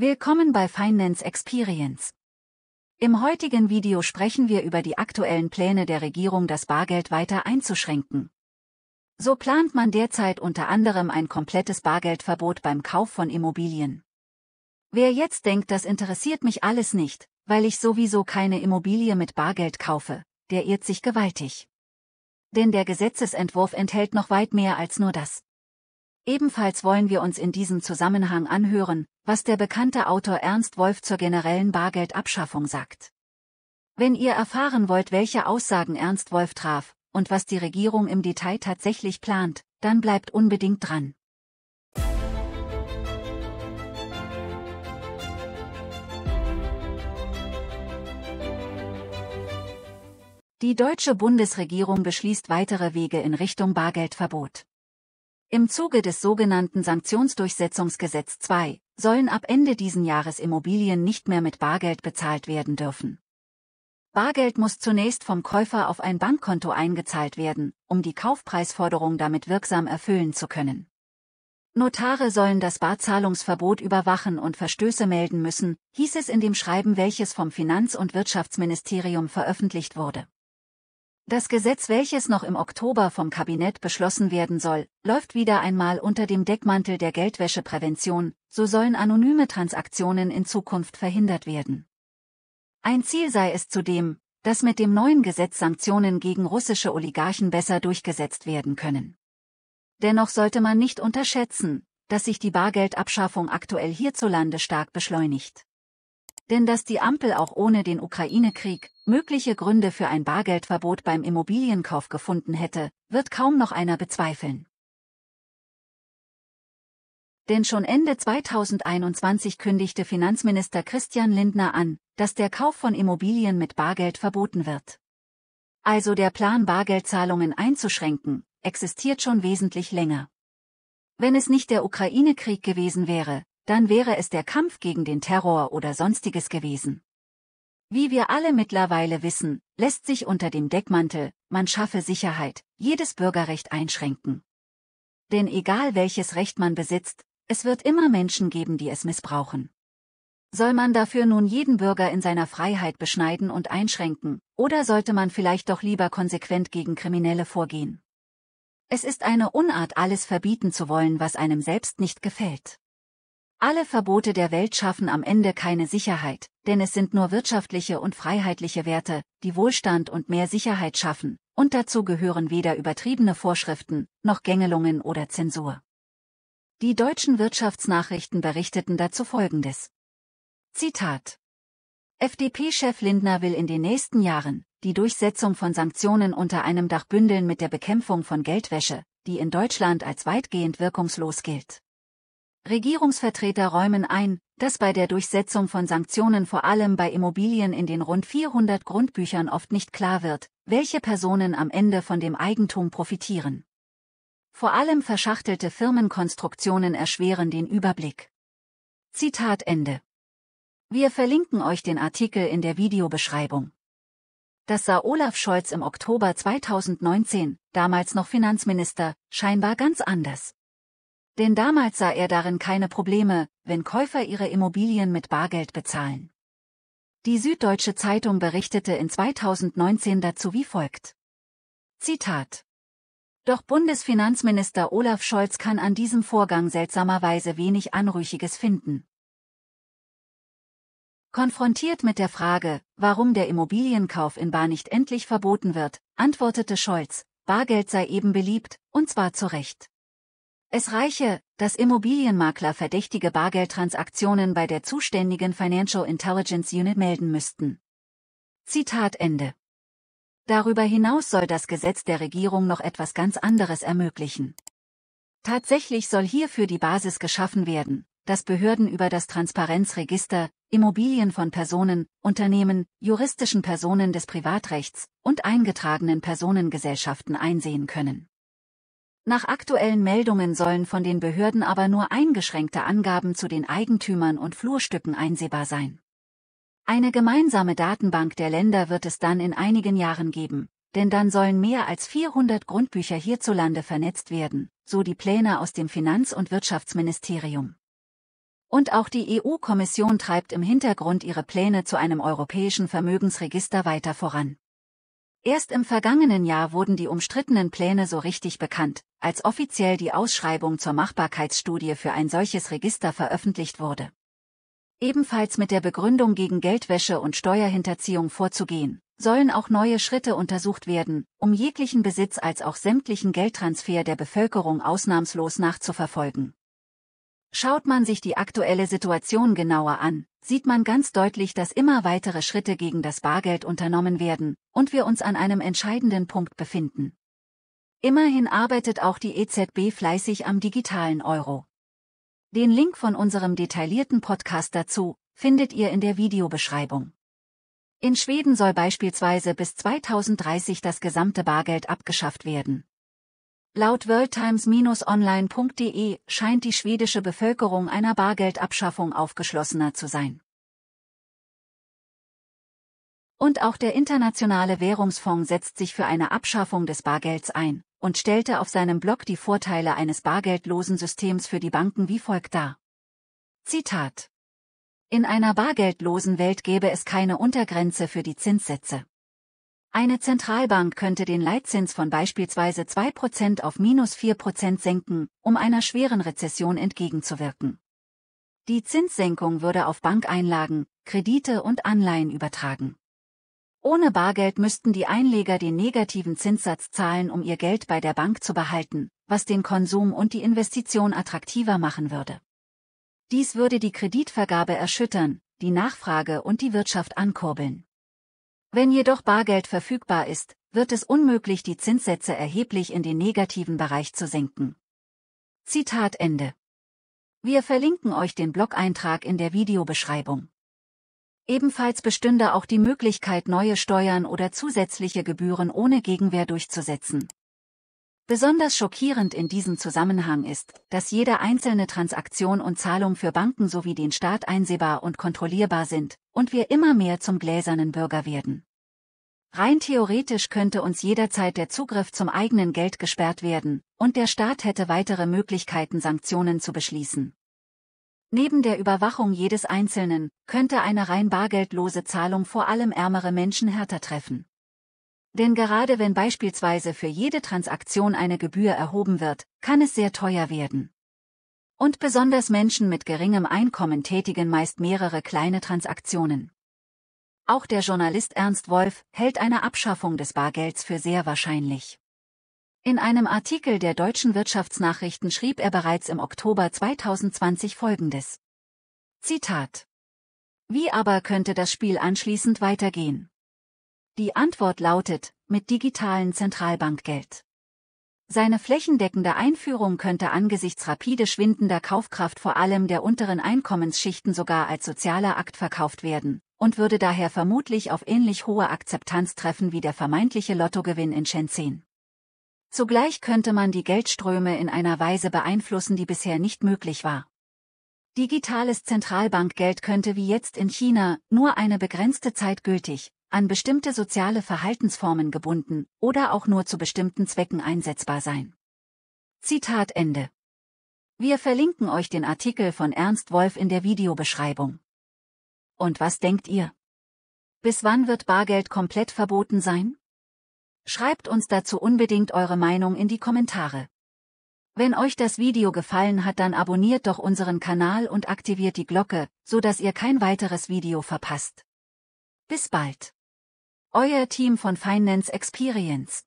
Willkommen bei Finance Experience. Im heutigen Video sprechen wir über die aktuellen Pläne der Regierung, das Bargeld weiter einzuschränken. So plant man derzeit unter anderem ein komplettes Bargeldverbot beim Kauf von Immobilien. Wer jetzt denkt, das interessiert mich alles nicht, weil ich sowieso keine Immobilie mit Bargeld kaufe, der irrt sich gewaltig. Denn der Gesetzesentwurf enthält noch weit mehr als nur das. Ebenfalls wollen wir uns in diesem Zusammenhang anhören, was der bekannte Autor Ernst Wolf zur generellen Bargeldabschaffung sagt. Wenn ihr erfahren wollt, welche Aussagen Ernst Wolf traf und was die Regierung im Detail tatsächlich plant, dann bleibt unbedingt dran. Die deutsche Bundesregierung beschließt weitere Wege in Richtung Bargeldverbot. Im Zuge des sogenannten Sanktionsdurchsetzungsgesetz 2 sollen ab Ende diesen Jahres Immobilien nicht mehr mit Bargeld bezahlt werden dürfen. Bargeld muss zunächst vom Käufer auf ein Bankkonto eingezahlt werden, um die Kaufpreisforderung damit wirksam erfüllen zu können. Notare sollen das Barzahlungsverbot überwachen und Verstöße melden müssen, hieß es in dem Schreiben, welches vom Finanz- und Wirtschaftsministerium veröffentlicht wurde. Das Gesetz, welches noch im Oktober vom Kabinett beschlossen werden soll, läuft wieder einmal unter dem Deckmantel der Geldwäscheprävention, so sollen anonyme Transaktionen in Zukunft verhindert werden. Ein Ziel sei es zudem, dass mit dem neuen Gesetz Sanktionen gegen russische Oligarchen besser durchgesetzt werden können. Dennoch sollte man nicht unterschätzen, dass sich die Bargeldabschaffung aktuell hierzulande stark beschleunigt denn dass die Ampel auch ohne den Ukraine-Krieg mögliche Gründe für ein Bargeldverbot beim Immobilienkauf gefunden hätte, wird kaum noch einer bezweifeln. Denn schon Ende 2021 kündigte Finanzminister Christian Lindner an, dass der Kauf von Immobilien mit Bargeld verboten wird. Also der Plan, Bargeldzahlungen einzuschränken, existiert schon wesentlich länger. Wenn es nicht der Ukraine-Krieg gewesen wäre, dann wäre es der Kampf gegen den Terror oder sonstiges gewesen. Wie wir alle mittlerweile wissen, lässt sich unter dem Deckmantel, man schaffe Sicherheit, jedes Bürgerrecht einschränken. Denn egal welches Recht man besitzt, es wird immer Menschen geben, die es missbrauchen. Soll man dafür nun jeden Bürger in seiner Freiheit beschneiden und einschränken, oder sollte man vielleicht doch lieber konsequent gegen Kriminelle vorgehen? Es ist eine Unart, alles verbieten zu wollen, was einem selbst nicht gefällt. Alle Verbote der Welt schaffen am Ende keine Sicherheit, denn es sind nur wirtschaftliche und freiheitliche Werte, die Wohlstand und mehr Sicherheit schaffen, und dazu gehören weder übertriebene Vorschriften, noch Gängelungen oder Zensur. Die deutschen Wirtschaftsnachrichten berichteten dazu Folgendes. Zitat. FDP-Chef Lindner will in den nächsten Jahren die Durchsetzung von Sanktionen unter einem Dach bündeln mit der Bekämpfung von Geldwäsche, die in Deutschland als weitgehend wirkungslos gilt. Regierungsvertreter räumen ein, dass bei der Durchsetzung von Sanktionen vor allem bei Immobilien in den rund 400 Grundbüchern oft nicht klar wird, welche Personen am Ende von dem Eigentum profitieren. Vor allem verschachtelte Firmenkonstruktionen erschweren den Überblick. Zitat Ende. Wir verlinken euch den Artikel in der Videobeschreibung. Das sah Olaf Scholz im Oktober 2019, damals noch Finanzminister, scheinbar ganz anders. Denn damals sah er darin keine Probleme, wenn Käufer ihre Immobilien mit Bargeld bezahlen. Die Süddeutsche Zeitung berichtete in 2019 dazu wie folgt. Zitat. Doch Bundesfinanzminister Olaf Scholz kann an diesem Vorgang seltsamerweise wenig Anrüchiges finden. Konfrontiert mit der Frage, warum der Immobilienkauf in Bar nicht endlich verboten wird, antwortete Scholz, Bargeld sei eben beliebt, und zwar zu Recht. Es reiche, dass Immobilienmakler verdächtige Bargeldtransaktionen bei der zuständigen Financial Intelligence Unit melden müssten. Zitat Ende. Darüber hinaus soll das Gesetz der Regierung noch etwas ganz anderes ermöglichen. Tatsächlich soll hierfür die Basis geschaffen werden, dass Behörden über das Transparenzregister Immobilien von Personen, Unternehmen, juristischen Personen des Privatrechts und eingetragenen Personengesellschaften einsehen können. Nach aktuellen Meldungen sollen von den Behörden aber nur eingeschränkte Angaben zu den Eigentümern und Flurstücken einsehbar sein. Eine gemeinsame Datenbank der Länder wird es dann in einigen Jahren geben, denn dann sollen mehr als 400 Grundbücher hierzulande vernetzt werden, so die Pläne aus dem Finanz- und Wirtschaftsministerium. Und auch die EU-Kommission treibt im Hintergrund ihre Pläne zu einem europäischen Vermögensregister weiter voran. Erst im vergangenen Jahr wurden die umstrittenen Pläne so richtig bekannt, als offiziell die Ausschreibung zur Machbarkeitsstudie für ein solches Register veröffentlicht wurde. Ebenfalls mit der Begründung gegen Geldwäsche und Steuerhinterziehung vorzugehen, sollen auch neue Schritte untersucht werden, um jeglichen Besitz als auch sämtlichen Geldtransfer der Bevölkerung ausnahmslos nachzuverfolgen. Schaut man sich die aktuelle Situation genauer an, sieht man ganz deutlich, dass immer weitere Schritte gegen das Bargeld unternommen werden und wir uns an einem entscheidenden Punkt befinden. Immerhin arbeitet auch die EZB fleißig am digitalen Euro. Den Link von unserem detaillierten Podcast dazu findet ihr in der Videobeschreibung. In Schweden soll beispielsweise bis 2030 das gesamte Bargeld abgeschafft werden. Laut worldtimes-online.de scheint die schwedische Bevölkerung einer Bargeldabschaffung aufgeschlossener zu sein. Und auch der Internationale Währungsfonds setzt sich für eine Abschaffung des Bargelds ein und stellte auf seinem Blog die Vorteile eines bargeldlosen Systems für die Banken wie folgt dar. Zitat. In einer bargeldlosen Welt gäbe es keine Untergrenze für die Zinssätze. Eine Zentralbank könnte den Leitzins von beispielsweise 2% auf minus 4% senken, um einer schweren Rezession entgegenzuwirken. Die Zinssenkung würde auf Bankeinlagen, Kredite und Anleihen übertragen. Ohne Bargeld müssten die Einleger den negativen Zinssatz zahlen, um ihr Geld bei der Bank zu behalten, was den Konsum und die Investition attraktiver machen würde. Dies würde die Kreditvergabe erschüttern, die Nachfrage und die Wirtschaft ankurbeln. Wenn jedoch Bargeld verfügbar ist, wird es unmöglich, die Zinssätze erheblich in den negativen Bereich zu senken. Zitat Ende. Wir verlinken euch den Blog-Eintrag in der Videobeschreibung. Ebenfalls bestünde auch die Möglichkeit neue Steuern oder zusätzliche Gebühren ohne Gegenwehr durchzusetzen. Besonders schockierend in diesem Zusammenhang ist, dass jede einzelne Transaktion und Zahlung für Banken sowie den Staat einsehbar und kontrollierbar sind, und wir immer mehr zum gläsernen Bürger werden. Rein theoretisch könnte uns jederzeit der Zugriff zum eigenen Geld gesperrt werden, und der Staat hätte weitere Möglichkeiten Sanktionen zu beschließen. Neben der Überwachung jedes Einzelnen, könnte eine rein bargeldlose Zahlung vor allem ärmere Menschen härter treffen. Denn gerade wenn beispielsweise für jede Transaktion eine Gebühr erhoben wird, kann es sehr teuer werden. Und besonders Menschen mit geringem Einkommen tätigen meist mehrere kleine Transaktionen. Auch der Journalist Ernst Wolf hält eine Abschaffung des Bargelds für sehr wahrscheinlich. In einem Artikel der deutschen Wirtschaftsnachrichten schrieb er bereits im Oktober 2020 Folgendes. Zitat. Wie aber könnte das Spiel anschließend weitergehen? Die Antwort lautet, mit digitalen Zentralbankgeld. Seine flächendeckende Einführung könnte angesichts rapide schwindender Kaufkraft vor allem der unteren Einkommensschichten sogar als sozialer Akt verkauft werden und würde daher vermutlich auf ähnlich hohe Akzeptanz treffen wie der vermeintliche Lottogewinn in Shenzhen. Zugleich könnte man die Geldströme in einer Weise beeinflussen, die bisher nicht möglich war. Digitales Zentralbankgeld könnte wie jetzt in China nur eine begrenzte Zeit gültig, an bestimmte soziale Verhaltensformen gebunden oder auch nur zu bestimmten Zwecken einsetzbar sein. Zitat Ende. Wir verlinken euch den Artikel von Ernst Wolf in der Videobeschreibung. Und was denkt ihr? Bis wann wird Bargeld komplett verboten sein? Schreibt uns dazu unbedingt eure Meinung in die Kommentare. Wenn euch das Video gefallen hat, dann abonniert doch unseren Kanal und aktiviert die Glocke, so dass ihr kein weiteres Video verpasst. Bis bald. Euer Team von Finance Experience.